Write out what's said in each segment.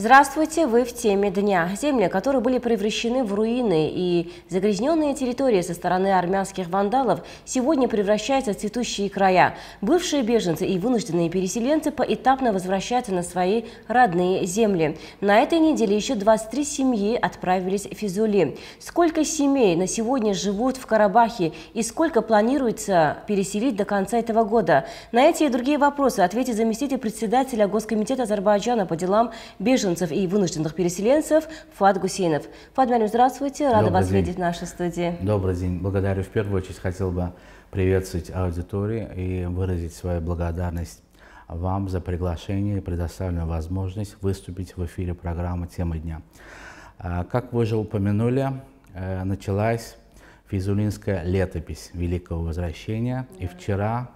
Здравствуйте, вы в теме дня. Земли, которые были превращены в руины и загрязненные территории со стороны армянских вандалов, сегодня превращаются в цветущие края. Бывшие беженцы и вынужденные переселенцы поэтапно возвращаются на свои родные земли. На этой неделе еще 23 семьи отправились в Физули. Сколько семей на сегодня живут в Карабахе и сколько планируется переселить до конца этого года? На эти и другие вопросы ответит заместитель председателя Госкомитета Азербайджана по делам беженцев беженцев и вынужденных переселенцев Фуат Гусейнов. Фуат Мярим, здравствуйте, рада Добрый вас день. видеть в нашей студии. Добрый день, благодарю. В первую очередь хотел бы приветствовать аудиторию и выразить свою благодарность вам за приглашение и предоставленную возможность выступить в эфире программы «Тема дня». А, как вы уже упомянули, э, началась Физулинская летопись Великого Возвращения. И вчера,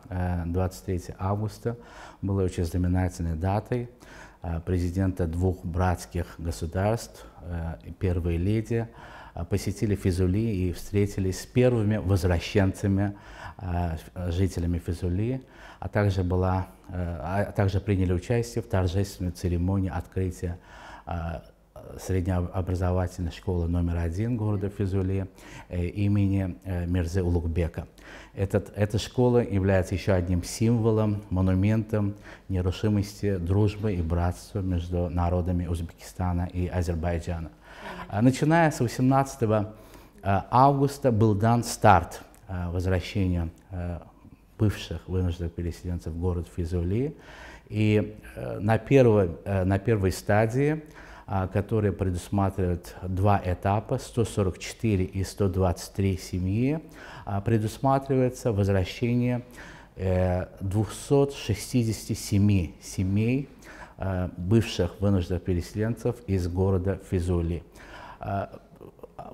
23 э, августа, было очень знаменательной датой – Э, президента двух братских государств, э, первые леди, э, посетили Физули и встретились с первыми возвращенцами, жителями Физули, а также, была, а также приняли участие в торжественной церемонии открытия среднеобразовательной школа номер один города Физули э, имени э, Мирзы Улугбека. Этот, эта школа является еще одним символом, монументом нерушимости дружбы и братства между народами Узбекистана и Азербайджана. А начиная с 18 э, августа был дан старт возвращению бывших вынужденных переселенцев в город Физули. И на, первой, на первой стадии а, которые предусматривают два этапа, 144 и 123 семьи, а, предусматривается возвращение 267 э, семей а, бывших вынужденных переселенцев из города Физули.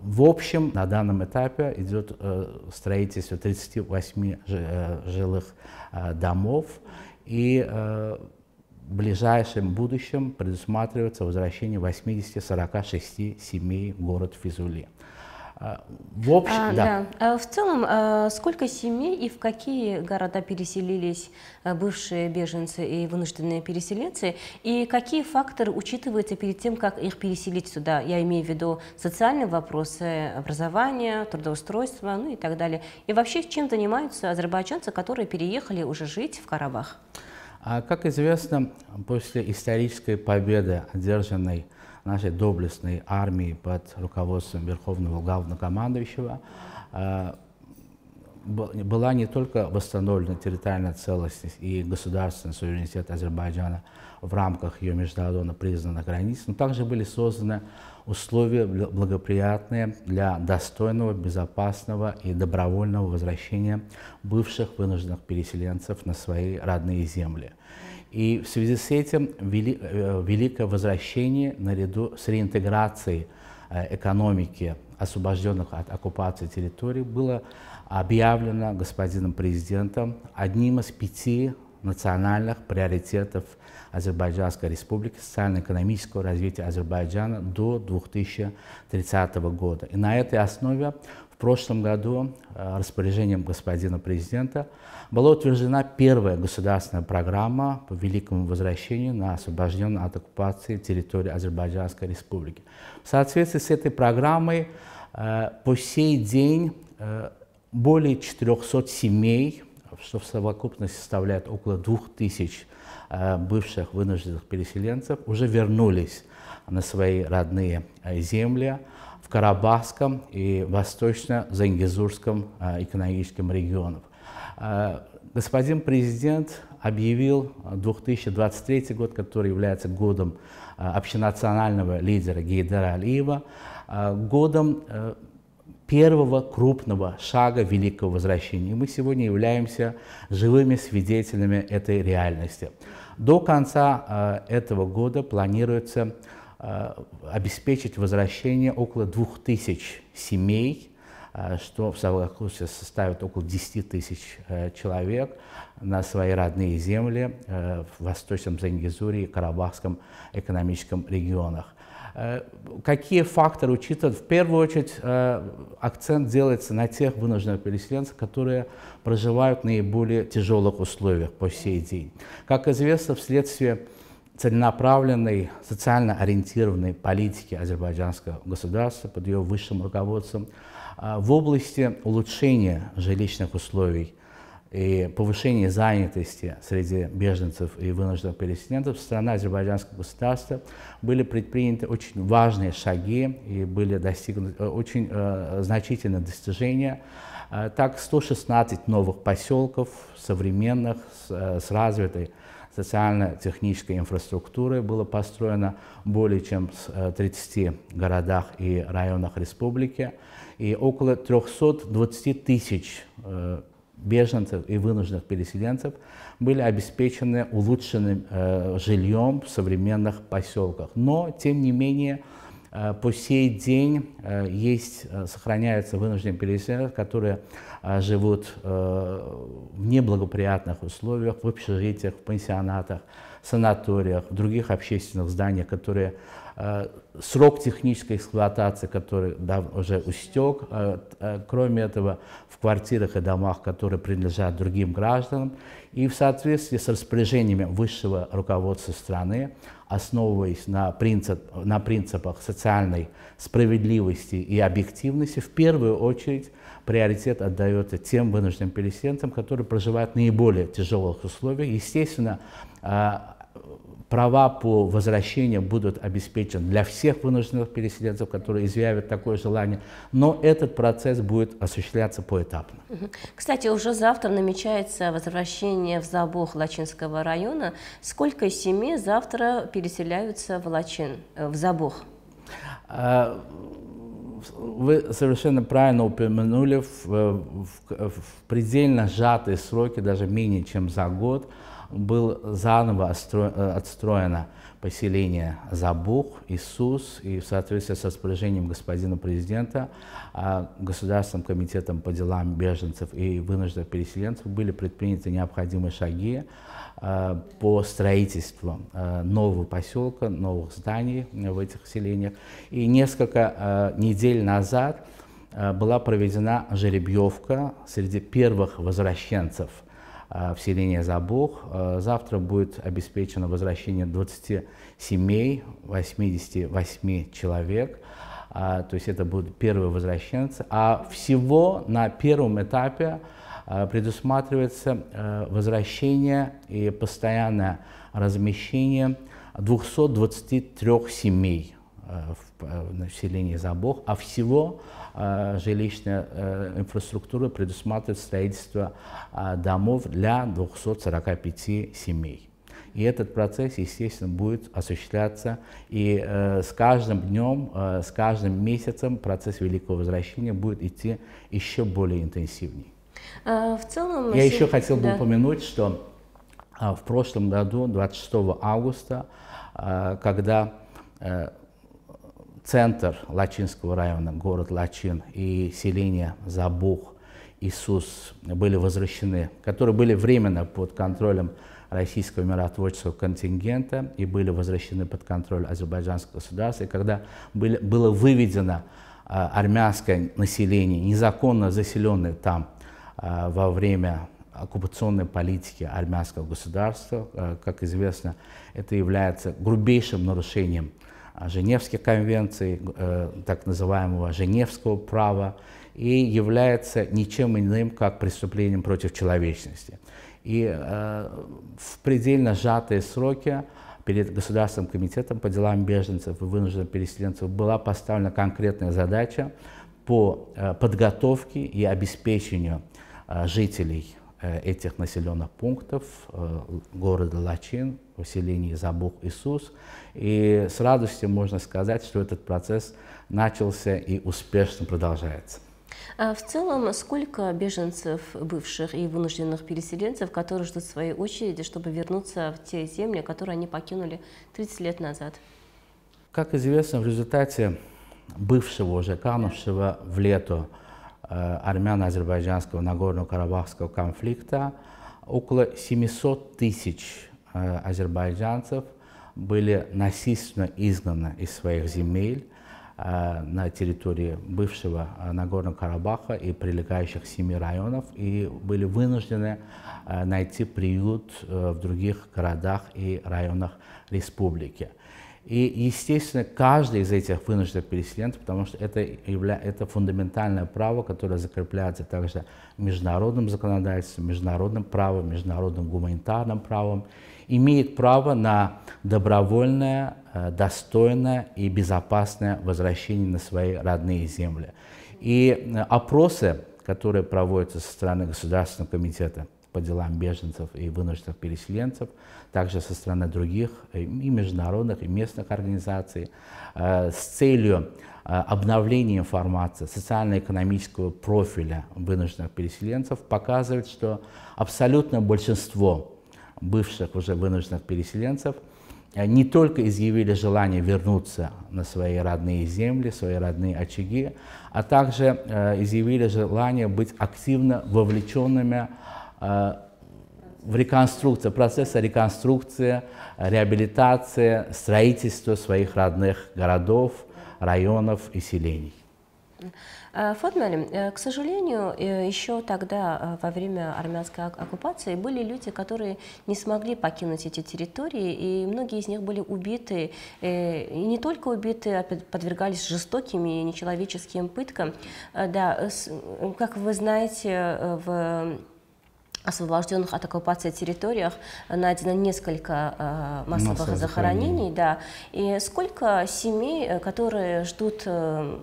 В общем, на данном этапе идет э, строительство 38 э, жилых домов и ближайшем будущем предусматривается возвращение 80, 46 семей в город Физули. В, общем, а, да. Да. А, в целом, а, сколько семей и в какие города переселились а, бывшие беженцы и вынужденные переселенцы? И какие факторы учитываются перед тем, как их переселить сюда? Я имею в виду социальные вопросы, образование, трудоустройство, ну и так далее. И вообще, чем занимаются азербайджанцы, которые переехали уже жить в Карабах? А как известно, после исторической победы, одержанной нашей доблестной армией под руководством Верховного Главнокомандующего, а, была не только восстановлена территориальная целостность и государственный суверенитет Азербайджана в рамках ее международно признанных границ, но также были созданы условия благоприятные для достойного, безопасного и добровольного возвращения бывших вынужденных переселенцев на свои родные земли. И в связи с этим вели, э, великое возвращение наряду с реинтеграцией э, экономики освобожденных от оккупации территорий было объявлено господином президентом одним из пяти национальных приоритетов Азербайджанской Республики социально-экономического развития Азербайджана до 2030 года. И на этой основе прошлом году э, распоряжением господина президента была утверждена первая государственная программа по великому возвращению на освобожденную от оккупации территории Азербайджанской республики. В соответствии с этой программой э, по сей день э, более 400 семей, что в совокупности составляет около 2000 бывших вынужденных переселенцев, уже вернулись на свои родные земли. Карабахском и Восточно-Зангизурском экономическом регионах. Э, господин президент объявил 2023 э, год, который является годом э, общенационального лидера Гейдара Алиева, годом первого крупного шага Великого Возвращения. И мы сегодня являемся живыми свидетелями этой реальности. До конца этого года планируется Э, обеспечить возвращение около 2000 семей, э, что в совокупности составит около 10 тысяч э, человек на свои родные земли в Восточном Зангизуре и Карабахском экономическом регионах. Какие факторы учитывают? В первую очередь акцент делается на тех вынужденных переселенцев, которые проживают в наиболее тяжелых условиях по сей день. Как известно, вследствие целенаправленной, социально ориентированной политики азербайджанского государства под ее высшим руководством а, в области улучшения жилищных условий и повышения занятости среди беженцев и вынужденных переселенцев страна азербайджанского государства были предприняты очень важные шаги и были достигнуты э, очень э, значительные достижения. А, так, 116 новых поселков современных с, э, с развитой социально-технической инфраструктуры было построено более чем в 30 э, городах и районах республики. И около 320 тысяч э, беженцев и вынужденных переселенцев были обеспечены улучшенным э, жильем в современных поселках. Но, тем не менее, Э, по сей день э, есть, э, сохраняются вынужденные переселенцы, которые живут в неблагоприятных условиях, в общежитиях, в пансионатах, санаториях, в других общественных зданиях, которые Э, срок технической эксплуатации, который уже устек. Э, э, кроме этого, в квартирах и домах, которые принадлежат другим гражданам, и в соответствии с распоряжениями высшего руководства страны, основываясь на, принцип, на принципах социальной справедливости и объективности, в первую очередь приоритет отдается тем вынужденным переселенцам, которые проживают в наиболее тяжелых условиях. Естественно, права по возвращению будут обеспечены для всех вынужденных переселенцев, которые изъявят такое желание, но этот процесс будет осуществляться поэтапно. Кстати, уже завтра намечается возвращение в Забох Лачинского района. Сколько семей завтра переселяются в Лачин, э, в Забох? А, вы совершенно правильно упомянули, в, э, в, в предельно сжатые сроки, даже менее чем за год, был заново э, отстроено поселение Забух, Иисус, и в соответствии с распоряжением господина президента а Государственным комитетом по делам беженцев и вынужденных переселенцев были предприняты необходимые шаги э, по строительству э, нового поселка, новых зданий в этих селениях. И несколько недель назад была проведена жеребьевка среди первых возвращенцев – Э, Вселение за Бог. Э, завтра будет обеспечено возвращение 20 семей, 88 человек. Э, то есть это будут первые возвращенцы. А всего на первом этапе предусматривается возвращение и постоянное размещение 223 семей. Э, э, в населении Забог, а всего э, жилищная инфраструктура предусматривает строительство домов для 245 семей. И этот процесс, естественно, будет осуществляться. И э, с каждым днем, э, с каждым месяцем процесс Великого Возвращения будет идти еще более интенсивней. А, в целом... Я еще хотел бы да. упомянуть, что э, в прошлом году, 26 августа, э, когда э, центр Лачинского района, город Лачин и селение Забух, Иисус были возвращены, которые были временно под контролем российского миротворческого контингента и были возвращены под контроль азербайджанского государства. И когда были, было выведено а, армянское население, незаконно заселенное там а, во время оккупационной политики армянского государства, а, как известно, это является грубейшим нарушением Женевских конвенций, э, так называемого Женевского права, и является ничем иным, как преступлением против человечности. И э, в предельно сжатые сроки перед Государственным комитетом по делам беженцев и вынужденных переселенцев была поставлена конкретная задача по э, подготовке и обеспечению жителей Э, этих населенных пунктов э, города Лачин, поселения Забух Иисус. И с радостью можно сказать, что этот процесс начался и успешно продолжается. А в целом, сколько беженцев, бывших и вынужденных переселенцев, которые ждут своей очереди, чтобы вернуться в те земли, которые они покинули 30 лет назад? Как известно, в результате бывшего уже канувшего в лету Э, армяно-азербайджанского Нагорно-Карабахского конфликта около 700 тысяч э, азербайджанцев были насильственно изгнаны из своих земель э, на территории бывшего Нагорного Карабаха и прилегающих семи районов и были вынуждены найти приют в других городах и районах республики. И, естественно, каждый из этих вынужденных переселенцев, потому что это, явля... это фундаментальное право, которое закрепляется также международным законодательством, международным правом, международным гуманитарным правом, имеет право на добровольное, э, достойное и безопасное возвращение на свои родные земли. И э, опросы, которые проводятся со стороны Государственного комитета по делам беженцев и вынужденных переселенцев, также со стороны других э, и международных, и местных организаций, э, с целью э, обновления информации, социально-экономического профиля вынужденных переселенцев показывает, что абсолютное большинство бывших уже вынужденных переселенцев не только изъявили желание вернуться на свои родные земли, свои родные очаги, а также изъявили желание быть активно вовлеченными Э, в реконструкции, процесса реконструкции, реабилитации, строительства своих родных городов, районов и селений. Э, Фатмали, э, к сожалению, еще тогда, во время армянской оккупации, были люди, которые не смогли покинуть эти территории, и многие из них были убиты, и не только убиты, а подвергались жестоким и нечеловеческим пыткам. Да, как вы знаете, в освобожденных от оккупации территориях э, найдено несколько э, массовых Масса захоронений, захоронений, да. И сколько семей, э, которые ждут э,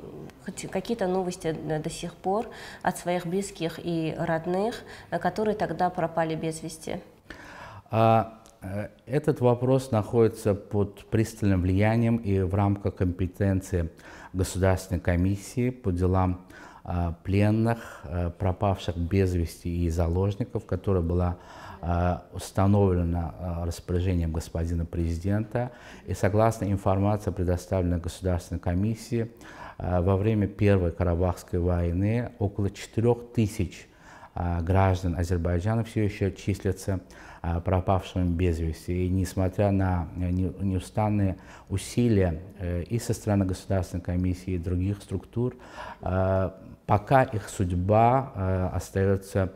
какие-то новости э, до сих пор от своих близких и родных, которые тогда пропали без вести? А, этот вопрос находится под пристальным влиянием и в рамках компетенции Государственной комиссии по делам Э, пленных, э, пропавших без вести и заложников, которая была э, установлена распоряжением господина президента. И согласно информации, предоставленной Государственной комиссии, во время Первой Карабахской войны около 4 тысяч а, граждан Азербайджана все еще числятся а, пропавшими без вести. И несмотря на э, неустанные усилия э, и со стороны Государственной комиссии, и других структур, а, пока их судьба остается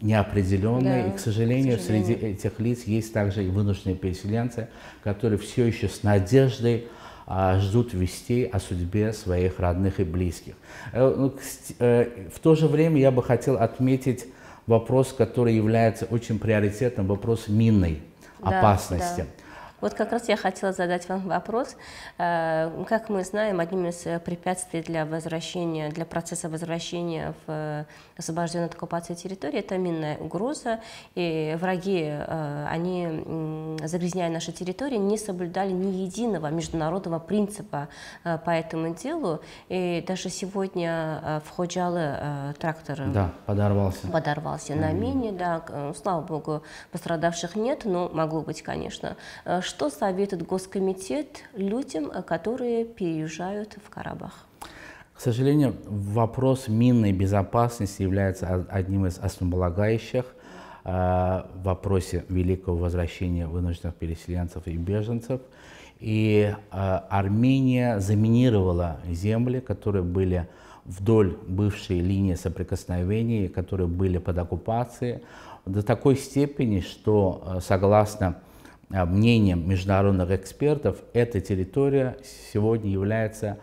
неопределенной, Да, и, к сожалению, к сожалению, среди этих лиц есть также и вынужденные переселенцы, которые все еще с надеждой а, ждут вестей о судьбе своих родных и близких. Э, ну, э, в то же время я бы хотел отметить вопрос, который является очень приоритетным, вопрос минной да, опасности. Да. Вот как раз я хотела задать вам вопрос. Э, как мы знаем, одним из э, препятствий для возвращения, для процесса возвращения в э, освобожденную от оккупации территории, это минная угроза. И враги, они, загрязняя наши территории, не соблюдали ни единого международного принципа по этому делу. И даже сегодня в Ходжалы трактор да, подорвался. подорвался mm -hmm. на мине. Да, ну, слава богу, пострадавших нет, но могло быть, конечно. Что советует Госкомитет людям, э, которые переезжают в Карабах? К сожалению, вопрос минной безопасности является одним из основополагающих э, в вопросе великого возвращения вынужденных переселенцев и беженцев. И а, Армения заминировала земли, которые были вдоль бывшей линии соприкосновения, которые были под оккупацией, до такой степени, что, э, согласно а, мнением международных экспертов, эта территория сегодня является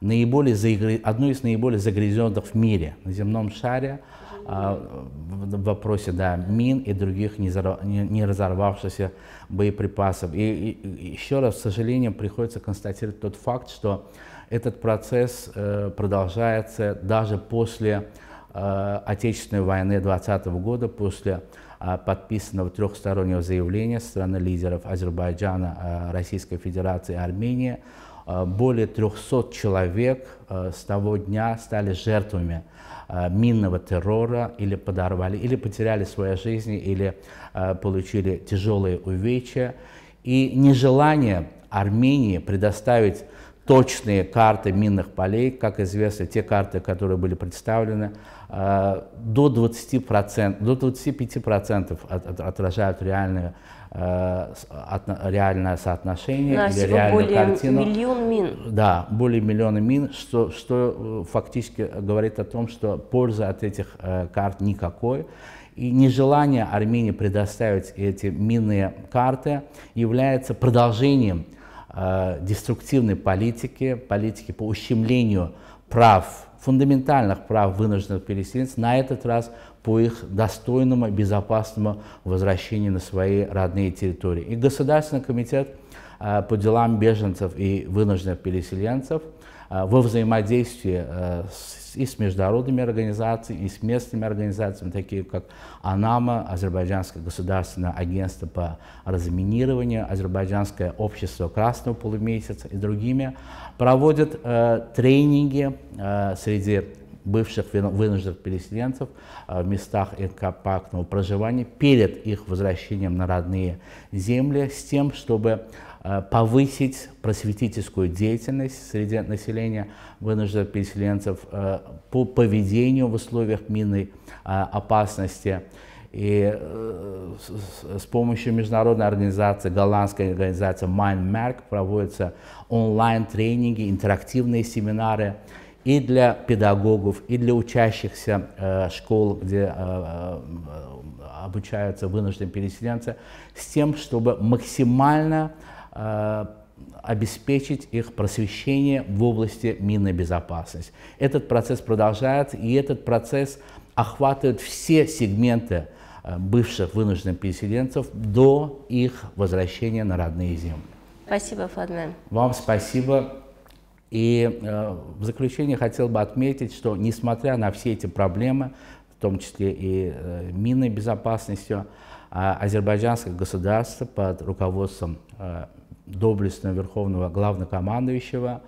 наиболее заигр... одной из наиболее загрязненных в мире, на земном шаре, а, в вопросе да, мин и других не, разорвавшихся боеприпасов. И, еще раз, к сожалению, приходится констатировать тот факт, что этот процесс э, продолжается даже после э, Отечественной войны 20 -го года, после а, подписанного трехстороннего заявления со лидеров Азербайджана, а, Российской Федерации и Армении. А, более 300 человек с того дня стали жертвами минного террора или подорвали, или потеряли свои жизни, или получили тяжелые увечья. И нежелание Армении предоставить точные карты минных полей, как известно, те карты, которые были представлены, э, до 20%, до 25% от, от, отражают реальное, э, от, реальное соотношение да, или реальную более картину. миллион мин. Да, более миллиона мин, что, что э, фактически говорит о том, что пользы от этих карт никакой. И нежелание Армении предоставить эти минные карты является продолжением Э, деструктивной политики, политики по ущемлению прав, фундаментальных прав вынужденных переселенцев, на этот раз по их достойному, безопасному возвращению на свои родные территории. И Государственный комитет – Э, по делам беженцев и вынужденных переселенцев э, во взаимодействии э, и с международными организациями, и с местными организациями, такие как АНАМА, Азербайджанское государственное агентство по разминированию, Азербайджанское общество Красного полумесяца и другими, проводят тренинги среди бывших вынужденных переселенцев в местах их компактного проживания перед их возвращением на родные земли с тем, чтобы Э, повысить просветительскую деятельность среди населения вынужденных переселенцев э, по поведению в условиях минной э, опасности. И с помощью международной организации, голландской организации MindMerk проводятся онлайн-тренинги, интерактивные семинары и для педагогов, и для учащихся э, школ, где э, обучаются вынужденные переселенцы, с тем, чтобы максимально Э, обеспечить их просвещение в области минной безопасности. Этот процесс продолжается, и этот процесс охватывает все сегменты э, бывших вынужденных переселенцев до их возвращения на родные земли. Спасибо, Фадмен. Вам спасибо. И э, в заключение хотел бы отметить, что несмотря на все эти проблемы, в том числе и э, минной безопасностью, э, азербайджанское государство под руководством э, доблестного верховного главнокомандующего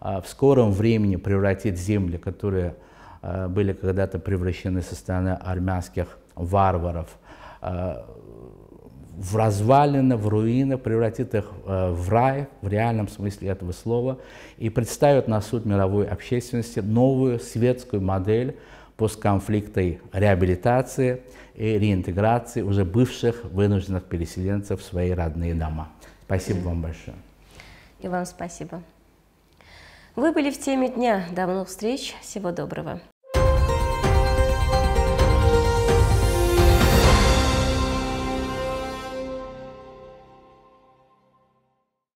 а, в скором времени превратит земли, которые а, были когда-то превращены со стороны армянских варваров, а, в развалины, в руины, превратит их в рай, в реальном смысле этого слова, и представит на суд мировой общественности новую светскую модель постконфликтной реабилитации и реинтеграции уже бывших вынужденных переселенцев в свои родные дома. Спасибо вам большое. И вам спасибо. Вы были в теме дня. До новых встреч. Всего доброго.